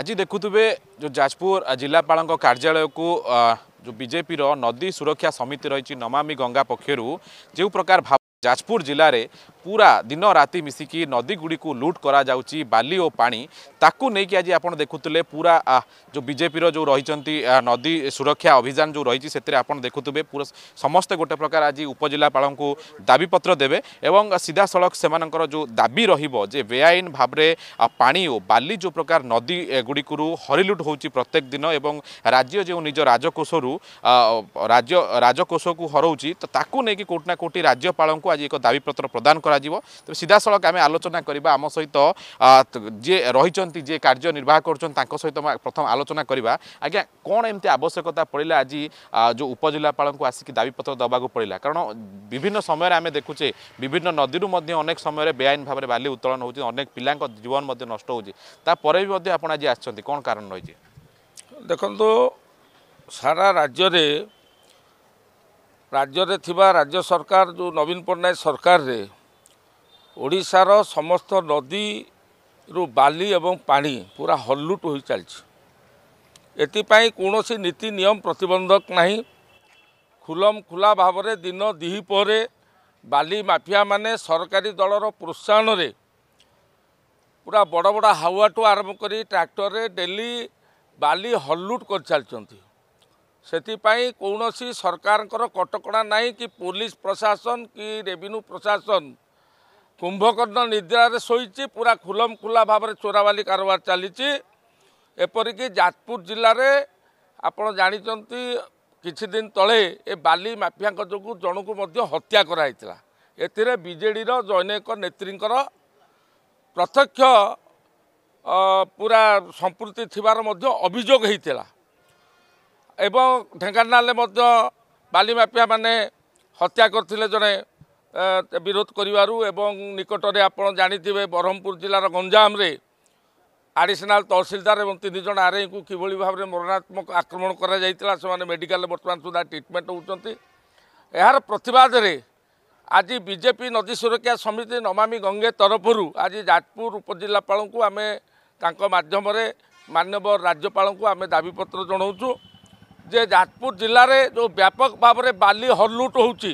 ଆଜି ଦେଖୁଥିବେ ଯେଉଁ ଯାଜପୁର ଜିଲ୍ଲାପାଳଙ୍କ କାର୍ଯ୍ୟାଳୟକୁ ଯେଉଁ ବିଜେପିର ନଦୀ ସୁରକ୍ଷା ସମିତି ରହିଛି ନମାମି ଗଙ୍ଗା ପକ୍ଷରୁ ଯେଉଁ ପ୍ରକାର ଯାଜପୁର ଜିଲ୍ଲାରେ ପୁରା ଦିନ ରାତି ମିଶିକି ନଦୀଗୁଡ଼ିକୁ ଲୁଟ୍ କରାଯାଉଛି ବାଲି ଓ ପାଣି ତାକୁ ନେଇକି ଆଜି ଆପଣ ଦେଖୁଥିଲେ ପୁରା ଯେଉଁ ବିଜେପିର ଯେଉଁ ରହିଛନ୍ତି ନଦୀ ସୁରକ୍ଷା ଅଭିଯାନ ଯେଉଁ ରହିଛି ସେଥିରେ ଆପଣ ଦେଖୁଥିବେ ପୁରା ସମସ୍ତେ ଗୋଟେ ପ୍ରକାର ଆଜି ଉପଜିଲ୍ଲାପାଳଙ୍କୁ ଦାବିପତ୍ର ଦେବେ ଏବଂ ସିଧାସଳଖ ସେମାନଙ୍କର ଯେଉଁ ଦାବି ରହିବ ଯେ ବେଆଇନ ଭାବରେ ପାଣି ଓ ବାଲି ଯେଉଁ ପ୍ରକାର ନଦୀ ଗୁଡ଼ିକରୁ ହରିଲୁଟ୍ ହେଉଛି ପ୍ରତ୍ୟେକ ଦିନ ଏବଂ ରାଜ୍ୟ ଯେଉଁ ନିଜ ରାଜକୋଷରୁ ରାଜ୍ୟ ରାଜକୋଷକୁ ହରଉଛି ତ ତାକୁ ନେଇକି କେଉଁଠି ନା କେଉଁଠି ରାଜ୍ୟପାଳଙ୍କୁ আজি এক দাবিপତ୍ର ପ୍ରଦାନ କରାଯିବ ତେବେ ସିଧାସଳଖ ଆମେ ଆଲୋଚନା କରିବା ଆମ ସହିତ ଯିଏ ରହିଛନ୍ତି ଯିଏ କାର୍ଯ୍ୟ ନିର୍ବାହ କରୁଛନ୍ତି ତାଙ୍କ ସହିତ ପ୍ରଥମ ଆଲୋଚନା କରିବା ଆଜ୍ଞା କ'ଣ ଏମିତି ଆବଶ୍ୟକତା ପଡ଼ିଲା ଆଜି ଯେଉଁ ଉପଜିଲ୍ଲାପାଳଙ୍କୁ ଆସିକି ଦାବିପତ୍ର ଦେବାକୁ ପଡ଼ିଲା କାରଣ ବିଭିନ୍ନ ସମୟରେ ଆମେ ଦେଖୁଛେ ବିଭିନ୍ନ ନଦୀରୁ ମଧ୍ୟ ଅନେକ ସମୟରେ ବେଆଇନ ଭାବରେ ବାଲି ଉତ୍ତୋଳନ ହେଉଛି ଅନେକ ପିଲାଙ୍କ ଜୀବନ ମଧ୍ୟ ନଷ୍ଟ ହେଉଛି ତାପରେ ବି ମଧ୍ୟ ଆପଣ ଆଜି ଆସିଛନ୍ତି କ'ଣ କାରଣ ରହିଛି ଦେଖନ୍ତୁ ସାରା ରାଜ୍ୟରେ ରାଜ୍ୟରେ ଥିବା ରାଜ୍ୟ ସରକାର ଯେଉଁ ନବୀନ ପଟ୍ଟନାୟକ ସରକାରରେ ଓଡ଼ିଶାର ସମସ୍ତ ନଦୀରୁ ବାଲି ଏବଂ ପାଣି ପୁରା ହଲ୍ଲୁଟ ହୋଇ ଚାଲିଛି ଏଥିପାଇଁ କୌଣସି ନୀତି ନିୟମ ପ୍ରତିବନ୍ଧକ ନାହିଁ ଖୁଲମ ଖୁଲା ଭାବରେ ଦିନ ଦୁଇ ପରେ ବାଲି ମାଫିଆମାନେ ସରକାରୀ ଦଳର ପ୍ରୋତ୍ସାହନରେ ପୁରା ବଡ଼ ବଡ଼ ହାୱାଠୁ ଆରମ୍ଭ କରି ଟ୍ରାକ୍ଟରରେ ଡେଲି ବାଲି ହଲ୍ଲୁଟ କରିଚାଲିଛନ୍ତି ସେଥିପାଇଁ କୌଣସି ସରକାରଙ୍କର କଟକଣା ନାହିଁ କି ପୋଲିସ ପ୍ରଶାସନ କି ରେଭିନ୍ୟୁ ପ୍ରଶାସନ କୁମ୍ଭକର୍ଣ୍ଣ ନିଦ୍ରାରେ ଶୋଇଛି ପୁରା ଖୁଲମ ଖୁଲା ଭାବରେ ଚୋରାବାଲି କାରବାର ଚାଲିଛି ଏପରିକି ଯାଜପୁର ଜିଲ୍ଲାରେ ଆପଣ ଜାଣିଛନ୍ତି କିଛି ଦିନ ତଳେ ଏ ବାଲି ମାଫିଆଙ୍କ ଯୋଗୁଁ ଜଣଙ୍କୁ ମଧ୍ୟ ହତ୍ୟା କରାଯାଇଥିଲା ଏଥିରେ ବିଜେଡ଼ିର ଜନୈକ ନେତ୍ରୀଙ୍କର ପ୍ରତ୍ୟକ୍ଷ ପୁରା ସମ୍ପୃକ୍ତି ଥିବାର ମଧ୍ୟ ଅଭିଯୋଗ ହୋଇଥିଲା ଏବଂ ଢେଙ୍କାନାଳରେ ମଧ୍ୟ ବାଲି ମାପିଆ ମାନେ ହତ୍ୟା କରିଥିଲେ ଜଣେ ବିରୋଧ କରିବାରୁ ଏବଂ ନିକଟରେ ଆପଣ ଜାଣିଥିବେ ବ୍ରହ୍ମପୁର ଜିଲ୍ଲାର ଗଞ୍ଜାମରେ ଆଡ଼ିସନାଲ ତହସିଲଦାର ଏବଂ ତିନି ଜଣ ଆର୍ଏଙ୍କୁ କିଭଳି ଭାବରେ ମରଣାତ୍ମକ ଆକ୍ରମଣ କରାଯାଇଥିଲା ସେମାନେ ମେଡ଼ିକାଲରେ ବର୍ତ୍ତମାନ ସୁଦ୍ଧା ଟ୍ରିଟମେଣ୍ଟ ହେଉଛନ୍ତି ଏହାର ପ୍ରତିବାଦରେ ଆଜି ବିଜେପି ନଦୀ ସୁରକ୍ଷା ସମିତି ନମାମି ଗଙ୍ଗେ ତରଫରୁ ଆଜି ଯାଜପୁର ଉପଜିଲ୍ଲାପାଳଙ୍କୁ ଆମେ ତାଙ୍କ ମାଧ୍ୟମରେ ମାନ୍ୟବର ରାଜ୍ୟପାଳଙ୍କୁ ଆମେ ଦାବିପତ୍ର ଜଣାଉଛୁ ଯେ ଯାଜପୁର ଜିଲ୍ଲାରେ ଯେଉଁ ବ୍ୟାପକ ଭାବରେ ବାଲି ହରଲୁଟ ହେଉଛି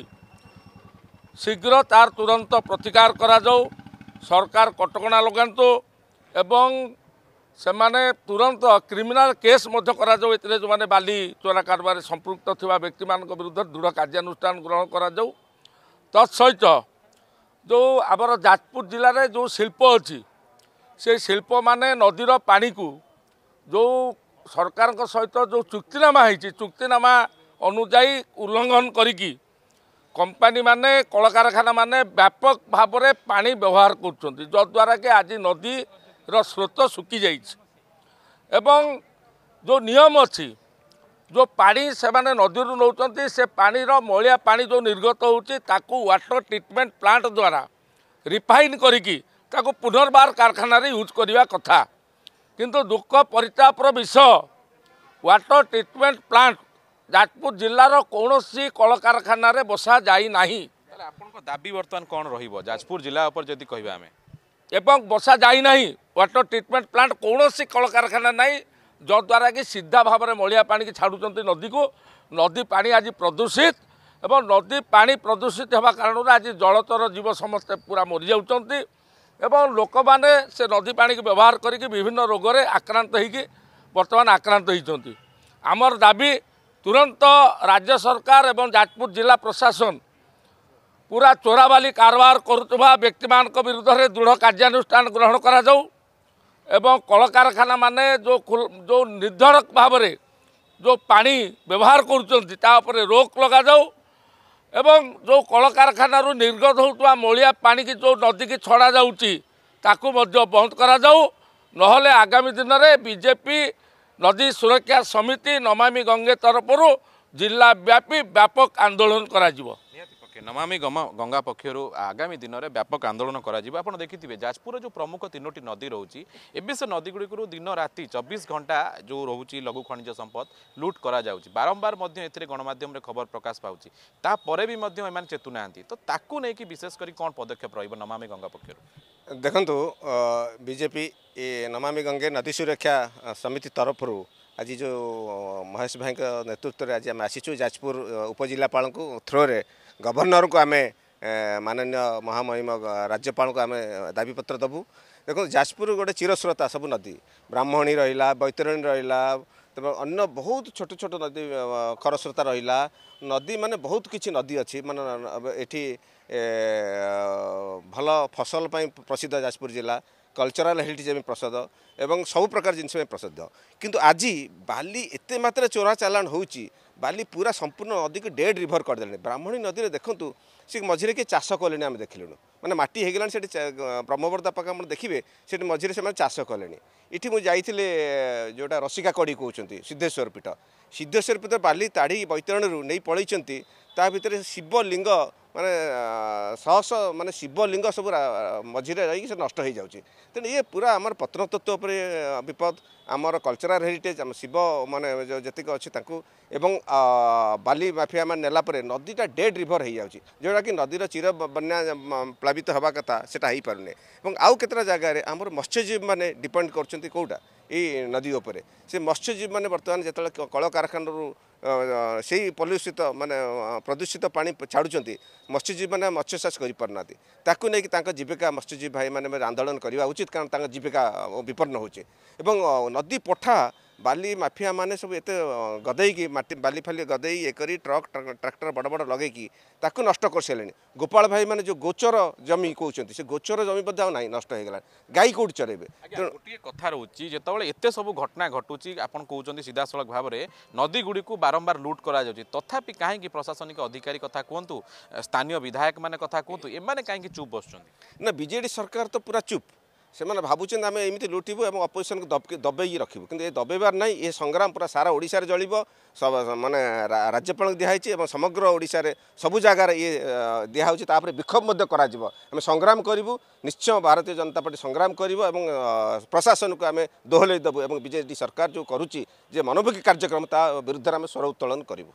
ଶୀଘ୍ର ତାର ତୁରନ୍ତ ପ୍ରତିକାର କରାଯାଉ ସରକାର କଟକଣା ଲଗାନ୍ତୁ ଏବଂ ସେମାନେ ତୁରନ୍ତ କ୍ରିମିନାଲ କେସ୍ ମଧ୍ୟ କରାଯାଉ ଏଥିରେ ଯେଉଁମାନେ ବାଲି ଚୋରା କାରବାରରେ ସମ୍ପୃକ୍ତ ଥିବା ବ୍ୟକ୍ତିମାନଙ୍କ ବିରୁଦ୍ଧରେ ଦୃଢ଼ କାର୍ଯ୍ୟାନୁଷ୍ଠାନ ଗ୍ରହଣ କରାଯାଉ ତତ୍ସହିତ ଯେଉଁ ଆମର ଯାଜପୁର ଜିଲ୍ଲାରେ ଯେଉଁ ଶିଳ୍ପ ଅଛି ସେ ଶିଳ୍ପମାନେ ନଦୀର ପାଣିକୁ ଯେଉଁ ସରକାରଙ୍କ ସହିତ ଯେଉଁ ଚୁକ୍ତିନାମା ହେଇଛି ଚୁକ୍ତିନାମା ଅନୁଯାୟୀ ଉଲ୍ଲଙ୍ଘନ କରିକି କମ୍ପାନୀମାନେ କଳକାରଖାନାମାନେ ବ୍ୟାପକ ଭାବରେ ପାଣି ବ୍ୟବହାର କରୁଛନ୍ତି ଯଦ୍ୱାରା କି ଆଜି ନଦୀର ସ୍ରୋତ ଶୁଖିଯାଇଛି ଏବଂ ଯେଉଁ ନିୟମ ଅଛି ଯେଉଁ ପାଣି ସେମାନେ ନଦୀରୁ ନେଉଛନ୍ତି ସେ ପାଣିର ମଇଳା ପାଣି ଯେଉଁ ନିର୍ଗତ ହେଉଛି ତାକୁ ୱାଟର ଟ୍ରିଟମେଣ୍ଟ ପ୍ଲାଣ୍ଟ ଦ୍ୱାରା ରିଫାଇନ୍ କରିକି ତାକୁ ପୁନର୍ବାର କାରଖାନାରେ ୟୁଜ୍ କରିବା କଥା কিন্তু দুঃখ ପରିତାପର ବିଷୟ ୱାଟର ଟ୍ରିଟମେଣ୍ଟ ପ୍ଲାଣ୍ଟ ଯାଜପୁର ଜିଲ୍ଲାର କୌଣସି କଳକାରଖାନାରେ ବସାଯାଇ ନାହିଁ ତାହେଲେ ଆପଣଙ୍କ ଦାବି ବର୍ତ୍ତମାନ କ'ଣ ରହିବ ଯାଜପୁର ଜିଲ୍ଲା ଉପରେ ଯଦି କହିବା ଆମେ ଏବଂ ବସାଯାଇ ନାହିଁ ୱାଟର ଟ୍ରିଟମେଣ୍ଟ ପ୍ଲାଣ୍ଟ କୌଣସି କଳକାରଖାନା ନାହିଁ ଯଦ୍ୱାରା କି ସିଧା ଭାବରେ ମଳିଆ ପାଣିକି ଛାଡ଼ୁଛନ୍ତି ନଦୀକୁ ନଦୀ ପାଣି ଆଜି ପ୍ରଦୂଷିତ ଏବଂ ନଦୀ ପାଣି ପ୍ରଦୂଷିତ ହେବା କାରଣରୁ ଆଜି ଜଳଚର ଜୀବ ସମସ୍ତେ ପୁରା ମରିଯାଉଛନ୍ତି ଏବଂ ଲୋକମାନେ ସେ ନଦୀ ପାଣିକୁ ବ୍ୟବହାର କରିକି ବିଭିନ୍ନ ରୋଗରେ ଆକ୍ରାନ୍ତ ହୋଇକି ବର୍ତ୍ତମାନ ଆକ୍ରାନ୍ତ ହୋଇଛନ୍ତି ଆମର ଦାବି ତୁରନ୍ତ ରାଜ୍ୟ ସରକାର ଏବଂ ଯାଜପୁର ଜିଲ୍ଲା ପ୍ରଶାସନ ପୁରା ଚୋରାବାଲି କାରବାର କରୁଥିବା ବ୍ୟକ୍ତିମାନଙ୍କ ବିରୁଦ୍ଧରେ ଦୃଢ଼ କାର୍ଯ୍ୟାନୁଷ୍ଠାନ ଗ୍ରହଣ କରାଯାଉ ଏବଂ କଳକାରଖାନାମାନେ ଯେଉଁ ଯେଉଁ ନିର୍ଦ୍ଧଡ଼କ ଭାବରେ ଯେଉଁ ପାଣି ବ୍ୟବହାର କରୁଛନ୍ତି ତା ଉପରେ ରୋକ୍ ଲଗାଯାଉ ଏବଂ ଯେଉଁ କଳକାରଖାନାରୁ ନିର୍ଗତ ହେଉଥିବା ମଳିଆ ପାଣିକି ଯେଉଁ ନଦୀକି ଛଡ଼ାଯାଉଛି ତାକୁ ମଧ୍ୟ ବନ୍ଦ କରାଯାଉ ନହେଲେ ଆଗାମୀ ଦିନରେ ବିଜେପି ନଦୀ ସୁରକ୍ଷା ସମିତି ନମାମି ଗଙ୍ଗେ ତରଫରୁ ଜିଲ୍ଲାବ୍ୟାପୀ ବ୍ୟାପକ ଆନ୍ଦୋଳନ କରାଯିବ নমামি গঙ্গা পক্ষর আগামী দিনের ব্যাপক আন্দোলন করা আপনার দেখিবে যাজপুর যে প্রমুখ তিনোটি নদী রয়েছে এবে সে নদীগুড়ি দিন রাতে চব্বিশ ঘণ্টা যে রয়েছে লঘু খনিজ সম্পদ লুট করা যাচ্ছে বারম্বার এতে গণমাধ্যমে খবর প্রকাশ পাচ্ছে তাপরে বি এমন চেতু না তো তাকে নিয়ে বিশেষ করে কম পদক্ষেপ রহব নমামি গঙ্গা পক্ষর দেখন্তু বিজেপি ଏ ନମାମି ଗଙ୍ଗେ ନଦୀ ସୁରକ୍ଷା ସମିତି ତରଫରୁ ଆଜି ଯେଉଁ ମହେଶ ଭାଇଙ୍କ ନେତୃତ୍ୱରେ ଆଜି ଆମେ ଆସିଛୁ ଯାଜପୁର ଉପଜିଲ୍ଲାପାଳଙ୍କୁ ଥ୍ରୋରେ ଗଭର୍ଣ୍ଣରଙ୍କୁ ଆମେ ମାନନୀୟ ମହାମହିମ ରାଜ୍ୟପାଳଙ୍କୁ ଆମେ ଦାବିପତ୍ର ଦେବୁ ଦେଖନ୍ତୁ ଯାଜପୁର ଗୋଟେ ଚିରସ୍ରୋତା ସବୁ ନଦୀ ବ୍ରାହ୍ମଣୀ ରହିଲା ବୈତରଣୀ ରହିଲା ତେବେ ଅନ୍ୟ ବହୁତ ଛୋଟ ଛୋଟ ନଦୀ ଖରସ୍ରୋତା ରହିଲା ନଦୀ ମାନେ ବହୁତ କିଛି ନଦୀ ଅଛି ମାନେ ଏଠି ଭଲ ଫସଲ ପାଇଁ ପ୍ରସିଦ୍ଧ ଯାଜପୁର ଜିଲ୍ଲା କଲଚରାଲ୍ ହେରିଟେଜ୍ ପାଇଁ ପ୍ରସିଦ୍ଧ ଏବଂ ସବୁ ପ୍ରକାର ଜିନିଷ ପାଇଁ ପ୍ରସିଦ୍ଧ କିନ୍ତୁ ଆଜି ବାଲି ଏତେ ମାତ୍ରାରେ ଚୋରା ଚାଲାଣ ହେଉଛି बाली पूरा सम्पूर्ण अधिक डेड रिभर गरिदेले ब्राह्मणी नदीले देखु सझिर के चाष कले देख्नु मैगला ब्रह्मवरदा पाके मैले चास कले जे जोटा रसिक कडी सिद्धेश्वर पीठ सिद्धेश्वरपीठ बाढी बैतर नै पढै शिव लिंग ମାନେ ଶହ ଶହ ମାନେ ଶିବଲିଙ୍ଗ ସବୁ ମଝିରେ ଯାଇକି ସେ ନଷ୍ଟ ହୋଇଯାଉଛି ତେଣୁ ଇଏ ପୁରା ଆମର ପ୍ରତ୍ନତତ୍ଵ ଉପରେ ବିପଦ ଆମର କଲଚରାଲ ହେରିଟେଜ୍ ଆମ ଶିବ ମାନେ ଯେତିକି ଅଛି ତାଙ୍କୁ ଏବଂ ବାଲି ମାଫିଆ ମାନେ ନେଲା ପରେ ନଦୀଟା ଡେଡ୍ ରିଭର୍ ହୋଇଯାଉଛି ଯେଉଁଟାକି ନଦୀର ଚିର ବନ୍ୟା ପ୍ଲାବିତ ହେବା କଥା ସେଇଟା ହୋଇପାରୁନି ଏବଂ ଆଉ କେତେଟା ଜାଗାରେ ଆମର ମତ୍ସ୍ୟଜୀବୀମାନେ ଡିପେଣ୍ଡ କରୁଛନ୍ତି କେଉଁଟା ଏଇ ନଦୀ ଉପରେ ସେ ମତ୍ସ୍ୟଜୀବୀମାନେ ବର୍ତ୍ତମାନ ଯେତେବେଳେ କଳକାରଖାନାରୁ ସେଇ ପଲ୍ୟୁଷିତ ମାନେ ପ୍ରଦୂଷିତ ପାଣି ଛାଡ଼ୁଛନ୍ତି ମତ୍ସ୍ୟଜୀବୀମାନେ ମତ୍ସ୍ୟଚାଷ କରିପାରୁନାହାନ୍ତି ତାକୁ ନେଇକି ତାଙ୍କ ଜୀବିକା ମତ୍ସ୍ୟଜୀବୀ ଭାଇମାନେ ଆନ୍ଦୋଳନ କରିବା ଉଚିତ କାରଣ ତାଙ୍କ ଜୀବିକା ବିପନ୍ନ ହେଉଛି ଏବଂ ନଦୀ ପଠା माफिया माने सब एते कि गदईक मालीफाली एकरी ट्रक ट्राक्टर बड बड लगैक तष्ट गरिसारे गोपा भाइ मोचर जमि कि गोचर जमि नै नष्ट नष्टला गाई चरेबे चरैब्टि कथा रहे एते सब घटना घटुची घटुचि आउन किन्छ सिधासँग भावर नदी गुडी गुडिक बारम्बार करा जाउची तथापि काहे कि प्रशासनिक अधिकारी कथा कथाहन् स्थानीय विधायक माने कथा ए माने काहे कि चुप बसुन्छ न बीजेडी सरकार त पूरा चुप ସେମାନେ ଭାବୁଛନ୍ତି ଆମେ ଏମିତି ଲୁଟିବୁ ଏବଂ ଅପୋଜିସନକୁ ଦବେଇକି ରଖିବୁ କିନ୍ତୁ ଏ ଦବେଇବାର ନାହିଁ ଏ ସଂଗ୍ରାମ ପୁରା ସାରା ଓଡ଼ିଶାରେ ଜଳିବ ମାନେ ରାଜ୍ୟପାଳଙ୍କୁ ଦିଆହେଇଛି ଏବଂ ସମଗ୍ର ଓଡ଼ିଶାରେ ସବୁ ଜାଗାରେ ଇଏ ଦିଆହେଉଛି ତାପରେ ବିକ୍ଷୋଭ ମଧ୍ୟ କରାଯିବ ଆମେ ସଂଗ୍ରାମ କରିବୁ ନିଶ୍ଚୟ ଭାରତୀୟ ଜନତା ପାର୍ଟି ସଂଗ୍ରାମ କରିବ ଏବଂ ପ୍ରଶାସନକୁ ଆମେ ଦୋହଲେଇ ଦେବୁ ଏବଂ ବିଜେଡ଼ି ସରକାର ଯେଉଁ କରୁଛି ଯେ ମନୋଭିଜ୍ଞ କାର୍ଯ୍ୟକ୍ରମ ତା ବିରୁଦ୍ଧରେ ଆମେ ସ୍ୱର ଉତ୍ତୋଳନ କରିବୁ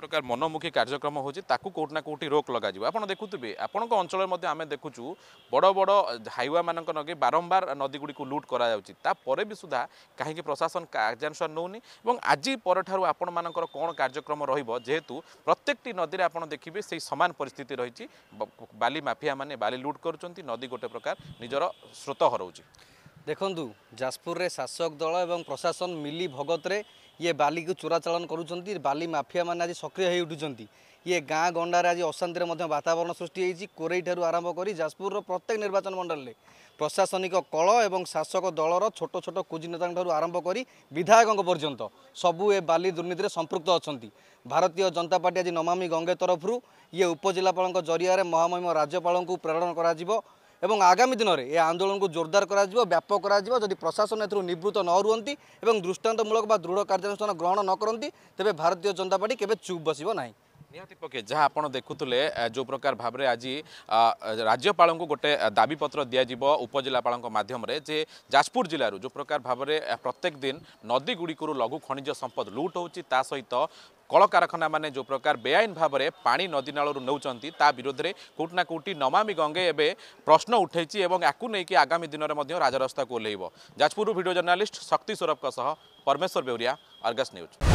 ପ୍ରକାର ମନୋମୁଖୀ କାର୍ଯ୍ୟକ୍ରମ ହେଉଛି ତାକୁ କେଉଁଠି ନା କେଉଁଠି ରୋକ ଲଗାଯିବ ଆପଣ ଦେଖୁଥିବେ ଆପଣଙ୍କ ଅଞ୍ଚଳରେ ମଧ୍ୟ ଆମେ ଦେଖୁଛୁ ବଡ଼ ବଡ଼ ହାଇୱା ମାନଙ୍କ ନଗେ ବାରମ୍ବାର ନଦୀଗୁଡ଼ିକୁ ଲୁଟ୍ କରାଯାଉଛି ତାପରେ ବି ସୁଦ୍ଧା କାହିଁକି ପ୍ରଶାସନ କାର୍ଯ୍ୟାନୁଷ୍ଠାନ ନେଉନି ଏବଂ ଆଜି ପରଠାରୁ ଆପଣମାନଙ୍କର କ'ଣ କାର୍ଯ୍ୟକ୍ରମ ରହିବ ଯେହେତୁ ପ୍ରତ୍ୟେକଟି ନଦୀରେ ଆପଣ ଦେଖିବେ ସେହି ସମାନ ପରିସ୍ଥିତି ରହିଛି ବାଲି ମାଫିଆମାନେ ବାଲି ଲୁଟ୍ କରୁଛନ୍ତି ନଦୀ ଗୋଟେ ପ୍ରକାର ନିଜର ସ୍ରୋତ ହରଉଛି ଦେଖନ୍ତୁ ଯାଜପୁରରେ ଶାସକ ଦଳ ଏବଂ ପ୍ରଶାସନ ମିଲି ଭଗତରେ ଇଏ ବାଲିକୁ ଚୋରାଚାଳନ କରୁଛନ୍ତି ବାଲି ମାଫିଆମାନେ ଆଜି ସକ୍ରିୟ ହୋଇ ଉଠୁଛନ୍ତି ଇଏ ଗାଁ ଗଣ୍ଡାରେ ଆଜି ଅଶାନ୍ତିରେ ମଧ୍ୟ ବାତାବରଣ ସୃଷ୍ଟି ହୋଇଛି କୋରେଇଠାରୁ ଆରମ୍ଭ କରି ଯାଜପୁରର ପ୍ରତ୍ୟେକ ନିର୍ବାଚନ ମଣ୍ଡଳୀରେ ପ୍ରଶାସନିକ କଳ ଏବଂ ଶାସକ ଦଳର ଛୋଟ ଛୋଟ କୁଜିନେତାଙ୍କଠାରୁ ଆରମ୍ଭ କରି ବିଧାୟକଙ୍କ ପର୍ଯ୍ୟନ୍ତ ସବୁ ଏ ବାଲି ଦୁର୍ନୀତିରେ ସମ୍ପୃକ୍ତ ଅଛନ୍ତି ଭାରତୀୟ ଜନତା ପାର୍ଟି ଆଜି ନମାମି ଗଙ୍ଗେ ତରଫରୁ ଇଏ ଉପଜିଲ୍ଲାପାଳଙ୍କ ଜରିଆରେ ମହାମହିମ ରାଜ୍ୟପାଳଙ୍କୁ ପ୍ରେରଣ କରାଯିବ এবং আগামী দিনের এই আন্দোলন জোরদার করা ব্যাপক করা যদি প্রশাসন এর নিবৃত ন রুতি এবং দৃষ্টান্তমূলক বা দৃঢ় কার্যানুষ্ঠান গ্রহণ ন করতে তবে ভারতীয় জনতা পার্টি কেবে চুপ বসব না নিহতি পক্ষে যা আপনার দেখুলে যে প্রকার ভাবে আজ রাজ্যপাল গোটে দাবিপত্র দিয়াযিব উপজেলাপাল মাধ্যমে যে যাজপুর জেলার যে প্রকার ভাবে প্রত্যেক দিন নদীগুড়ি লঘু খনিজ সম্পদ লুট হচ্ছে তা সহ କଳକାରଖାନାମାନେ ଯେଉଁ ପ୍ରକାର ବେଆଇନ ଭାବରେ ପାଣି ନଦୀନାଳରୁ ନେଉଛନ୍ତି ତା ବିରୋଧରେ କେଉଁଠି ନା କେଉଁଠି ନମାମି ଗଙ୍ଗେ ଏବେ ପ୍ରଶ୍ନ ଉଠାଇଛି ଏବଂ ୟାକୁ ନେଇକି ଆଗାମୀ ଦିନରେ ମଧ୍ୟ ରାଜରାସ୍ତାକୁ ଓହ୍ଲାଇବ ଯାଜପୁରରୁ ଭିଡ଼ିଓ ଜର୍ଣ୍ଣାଲିଷ୍ଟ ଶକ୍ତି ସୌରଭଙ୍କ ସହ ପରମେଶ୍ୱର ବେଉରିଆ ଅର୍ଗସ୍ ନ୍ୟୁଜ୍